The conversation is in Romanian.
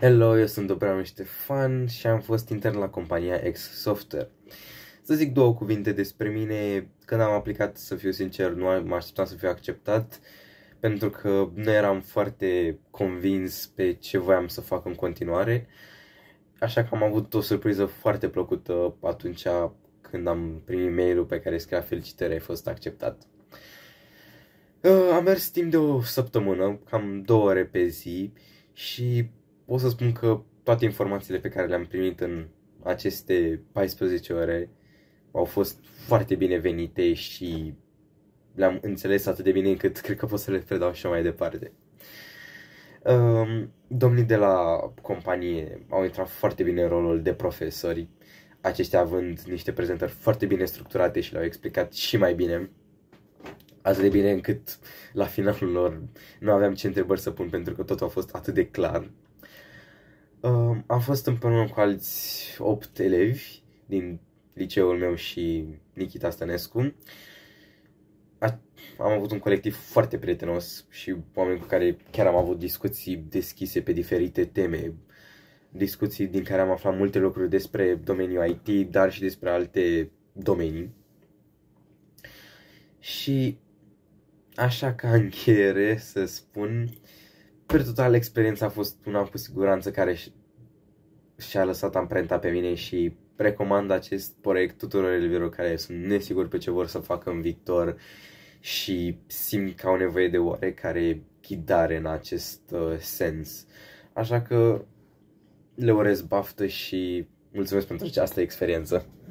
Hello, eu sunt Dobrianu Ștefan și am fost intern la compania X Software. Să zic două cuvinte despre mine. Când am aplicat, să fiu sincer, nu am așteptam să fiu acceptat pentru că nu eram foarte convins pe ce voiam să fac în continuare. Așa că am avut o surpriză foarte plăcută atunci când am primit mail-ul pe care scria felicitări, ai fost acceptat. Uh, am mers timp de o săptămână, cam două ore pe zi și pot să spun că toate informațiile pe care le-am primit în aceste 14 ore au fost foarte binevenite și le-am înțeles atât de bine încât cred că pot să le predau și mai departe. Ehm, domnii de la companie au intrat foarte bine în rolul de profesori, aceștia având niște prezentări foarte bine structurate și le-au explicat și mai bine. Atât de bine încât la finalul lor nu aveam ce întrebări să pun pentru că totul a fost atât de clar Uh, am fost împreună cu alți 8 elevi din liceul meu și Nikita Stănescu. A, am avut un colectiv foarte prietenos și oameni cu care chiar am avut discuții deschise pe diferite teme, discuții din care am aflat multe lucruri despre domeniul IT, dar și despre alte domenii. Și așa ca încheiere să spun, uh, Per total, experiența a fost una cu siguranță care și-a lăsat amprenta pe mine și recomand acest proiect tuturor elevilor care sunt nesiguri pe ce vor să facă în viitor și simt că au nevoie de oarecare ghidare în acest uh, sens. Așa că le urez baftă și mulțumesc pentru această experiență.